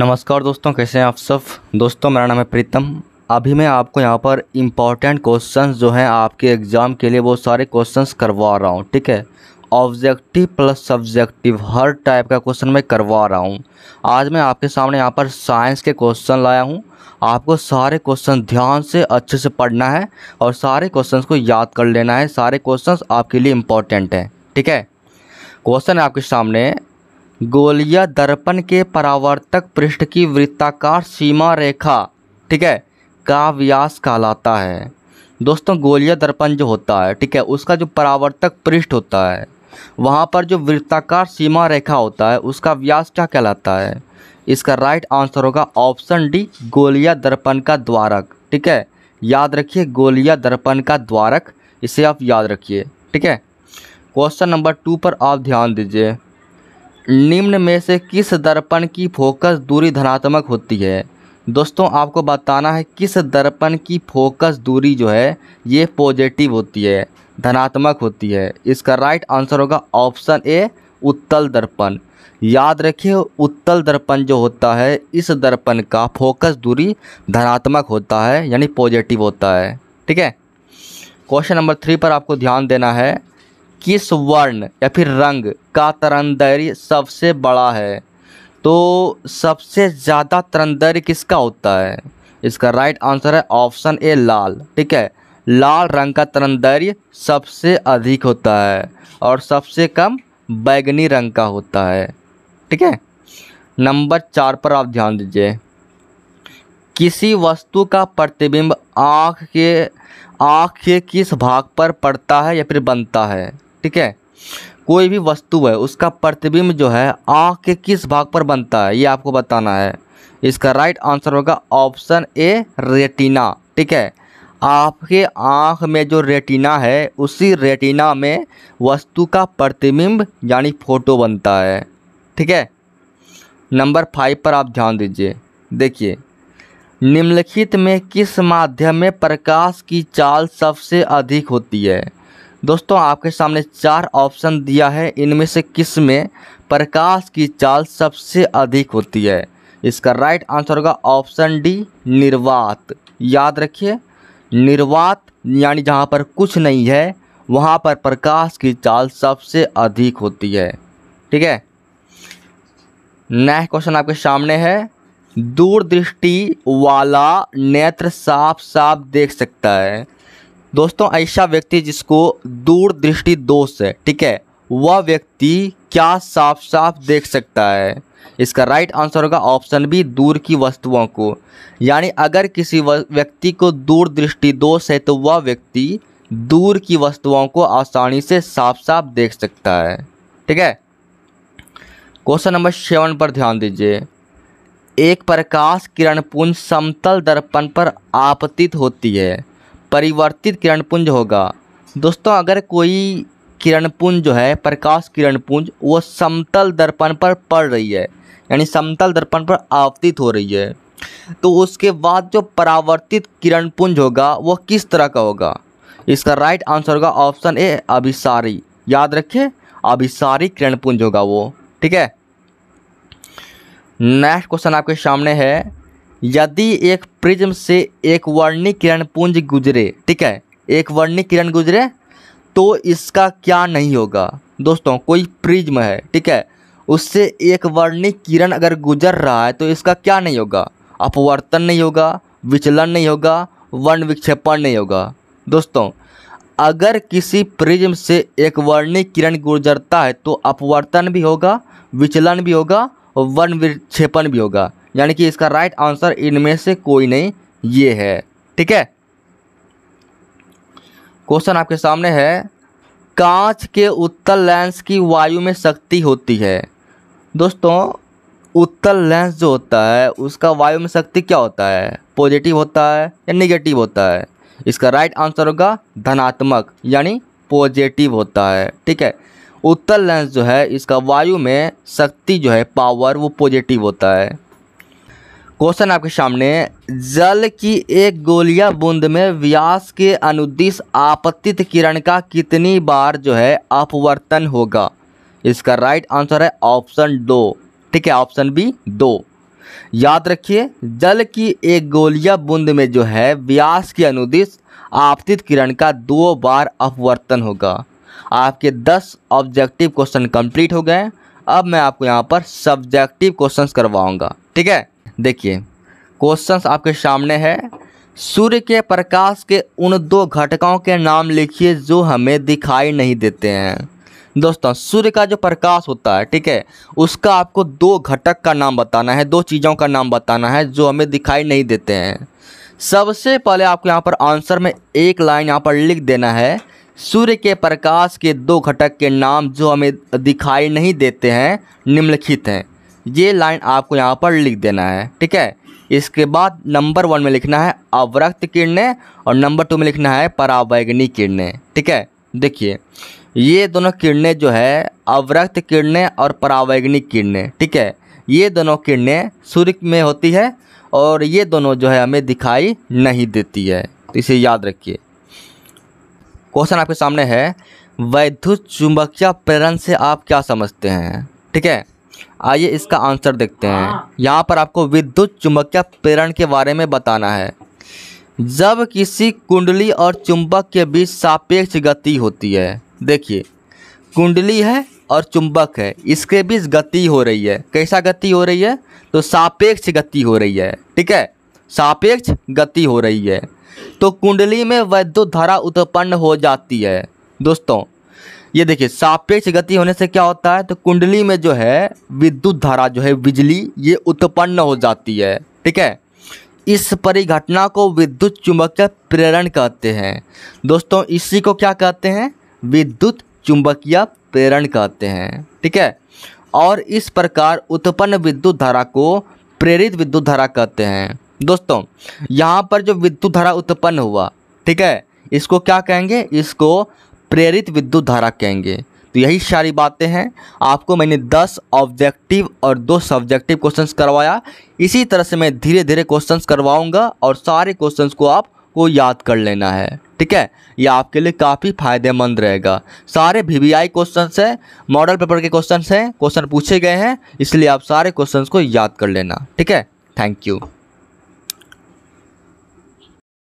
नमस्कार दोस्तों कैसे हैं आप सब दोस्तों मेरा नाम है प्रीतम अभी मैं आपको यहाँ पर इम्पॉर्टेंट क्वेश्चंस जो हैं आपके एग्ज़ाम के लिए वो सारे क्वेश्चंस करवा रहा हूँ ठीक है ऑब्जेक्टिव प्लस सब्जेक्टिव हर टाइप का क्वेश्चन मैं करवा रहा हूँ आज मैं आपके सामने यहाँ पर साइंस के क्वेश्चन लाया हूँ आपको सारे क्वेश्चन ध्यान से अच्छे से पढ़ना है और सारे क्वेश्चन को याद कर लेना है सारे क्वेश्चन आपके लिए इम्पॉर्टेंट हैं ठीक है क्वेश्चन है आपके सामने गोलीय दर्पण के परावर्तक पृष्ठ की वृत्ताकार सीमा रेखा ठीक है का व्यास कहलाता है दोस्तों गोलीय दर्पण जो होता है ठीक है उसका जो परावर्तक पृष्ठ होता है वहाँ पर जो वृत्ताकार सीमा रेखा होता है उसका व्यास क्या कहलाता है इसका राइट आंसर होगा ऑप्शन डी गोलिया दर्पण का द्वारक ठीक है याद रखिए गोलिया दर्पण का द्वारक इसे आप याद रखिए ठीक है क्वेश्चन नंबर टू पर आप ध्यान दीजिए निम्न में से किस दर्पण की फोकस दूरी धनात्मक होती है दोस्तों आपको बताना है किस दर्पण की फोकस दूरी जो है ये पॉजिटिव होती है धनात्मक होती है इसका राइट आंसर होगा ऑप्शन ए उत्तल दर्पण याद रखिए उत्तल दर्पण जो होता है इस दर्पण का फोकस दूरी धनात्मक होता है यानी पॉजिटिव होता है ठीक है क्वेश्चन नंबर थ्री पर आपको ध्यान देना है किस वर्ण या फिर रंग का तरंदरी सबसे बड़ा है तो सबसे ज़्यादा तरंदरी किसका होता है इसका राइट आंसर है ऑप्शन ए लाल ठीक है लाल रंग का तरंदरी सबसे अधिक होता है और सबसे कम बैगनी रंग का होता है ठीक है नंबर चार पर आप ध्यान दीजिए किसी वस्तु का प्रतिबिंब आँख के आँख के किस भाग पर पड़ता है या फिर बनता है ठीक है कोई भी वस्तु है उसका प्रतिबिंब जो है आँख के किस भाग पर बनता है ये आपको बताना है इसका राइट आंसर होगा ऑप्शन ए रेटिना ठीक है आपके आँख में जो रेटिना है उसी रेटिना में वस्तु का प्रतिबिंब यानी फोटो बनता है ठीक है नंबर फाइव पर आप ध्यान दीजिए देखिए निम्नलिखित में किस माध्यम में प्रकाश की चाल सबसे अधिक होती है दोस्तों आपके सामने चार ऑप्शन दिया है इनमें से किस में प्रकाश की चाल सबसे अधिक होती है इसका राइट आंसर होगा ऑप्शन डी निर्वात याद रखिए निर्वात यानी जहाँ पर कुछ नहीं है वहाँ पर प्रकाश की चाल सबसे अधिक होती है ठीक है नया क्वेश्चन आपके सामने है दूरदृष्टि वाला नेत्र साफ साफ देख सकता है दोस्तों ऐसा व्यक्ति जिसको दूरदृष्टि दोष है ठीक है वह व्यक्ति क्या साफ साफ देख सकता है इसका राइट आंसर होगा ऑप्शन बी दूर की वस्तुओं को यानी अगर किसी व्यक्ति को दूरदृष्टि दोष है तो वह व्यक्ति दूर की वस्तुओं को आसानी से साफ साफ देख सकता है ठीक है क्वेश्चन नंबर सेवन पर ध्यान दीजिए एक प्रकाश किरण पुंज समतल दर्पण पर आपतित होती है परिवर्तित किरण पुंज होगा दोस्तों अगर कोई किरण पुंज जो है प्रकाश किरण पुंज वो समतल दर्पण पर पड़ रही है यानी समतल दर्पण पर आवर्तित हो रही है तो उसके बाद जो परावर्तित किरण पुंज होगा वो किस तरह का होगा इसका राइट आंसर होगा ऑप्शन ए अभिसारी याद रखें अभिसारी किरण पुंज होगा वो ठीक है नेक्स्ट क्वेश्चन आपके सामने है यदि एक प्रिज्म से एक वर्णी किरण पुंज गुजरे ठीक है एक वर्णी किरण गुजरे तो इसका क्या नहीं होगा दोस्तों कोई प्रिज्म है ठीक है उससे एक वर्णी किरण अगर गुजर रहा है तो इसका क्या नहीं होगा अपवर्तन नहीं होगा विचलन नहीं होगा वर्ण विक्षेपण नहीं होगा दोस्तों अगर किसी प्रिज्म से एक वर्णी किरण गुजरता है तो अपवर्तन भी होगा विचलन भी होगा वर्ण विक्षेपण भी होगा यानी कि इसका राइट आंसर इनमें से कोई नहीं ये है ठीक है क्वेश्चन आपके सामने है कांच के उत्तल लेंस की वायु में शक्ति होती है दोस्तों उत्तल लेंस जो होता है उसका वायु में शक्ति क्या होता है पॉजिटिव होता है या निगेटिव होता है इसका राइट आंसर होगा धनात्मक यानी पॉजिटिव होता है ठीक है उत्तल लेंस जो है इसका वायु में शक्ति जो है पावर वो पॉजिटिव होता है क्वेश्चन आपके सामने जल की एक गोलिया बूंद में व्यास के अनुदिश आपतित किरण का कितनी बार जो है अपवर्तन होगा इसका राइट आंसर है ऑप्शन दो ठीक है ऑप्शन बी दो याद रखिए जल की एक गोलिया बूंद में जो है व्यास के अनुदिश आपतित किरण का दो बार अपवर्तन होगा आपके दस ऑब्जेक्टिव क्वेश्चन कंप्लीट हो गए अब मैं आपको यहाँ पर सब्जेक्टिव क्वेश्चंस करवाऊँगा ठीक है देखिए क्वेश्चंस आपके सामने है सूर्य के प्रकाश के उन दो घटकों के नाम लिखिए जो हमें दिखाई नहीं देते हैं दोस्तों सूर्य का जो प्रकाश होता है ठीक है उसका आपको दो घटक का नाम बताना है दो चीज़ों का नाम बताना है जो हमें दिखाई नहीं देते हैं सबसे पहले आपको यहाँ पर आंसर में एक लाइन यहाँ पर लिख देना है सूर्य के प्रकाश के दो घटक के नाम जो हमें दिखाई नहीं देते हैं निम्नलिखित हैं ये लाइन आपको यहाँ पर लिख देना है ठीक है इसके बाद नंबर वन में लिखना है अवरक्त किरणें और नंबर टू में लिखना है परावैगनी किरणें ठीक है देखिए ये दोनों किरणें जो है अवरक्त किरणें और परावैगनी किरणें ठीक है ये दोनों किरणें सूर्य में होती है और ये दोनों जो है हमें दिखाई नहीं देती है तो इसे याद रखिए क्वेश्चन आपके सामने है वैद्युत चुंबकीय प्रेरण से आप क्या समझते हैं ठीक है आइए इसका आंसर देखते हैं हाँ। यहाँ पर आपको विद्युत चुंबकीय प्रेरण के बारे में बताना है जब किसी कुंडली और चुंबक के बीच सापेक्ष गति होती है देखिए कुंडली है और चुंबक है इसके बीच गति हो रही है कैसा गति हो रही है तो सापेक्ष गति हो रही है ठीक है सापेक्ष गति हो रही है तो कुंडली में वैद्युत धारा उत्पन्न हो जाती है दोस्तों ये देखिए सापेक्ष गति होने से क्या होता है तो कुंडली में जो है विद्युत धारा जो है बिजली ये उत्पन्न हो जाती है ठीक है इस परिघटना को विद्युत चुंबकीय प्रेरण कहते हैं दोस्तों इसी को क्या कहते हैं विद्युत चुंबकीय प्रेरण कहते हैं ठीक है और इस प्रकार उत्पन्न विद्युत धारा को प्रेरित विद्युत धारा कहते हैं दोस्तों यहाँ पर जो विद्युत धारा उत्पन्न हुआ ठीक है इसको क्या कहेंगे इसको प्रेरित विद्युत धारा कहेंगे तो यही सारी बातें हैं आपको मैंने दस ऑब्जेक्टिव और दो सब्जेक्टिव क्वेश्चंस करवाया इसी तरह से मैं धीरे धीरे क्वेश्चंस करवाऊंगा और सारे क्वेश्चंस को आप को याद कर लेना है ठीक है यह आपके लिए काफ़ी फायदेमंद रहेगा सारे वी वी आई क्वेश्चन हैं मॉडल पेपर के क्वेश्चन हैं क्वेश्चन पूछे गए हैं इसलिए आप सारे क्वेश्चन को याद कर लेना ठीक है थैंक यू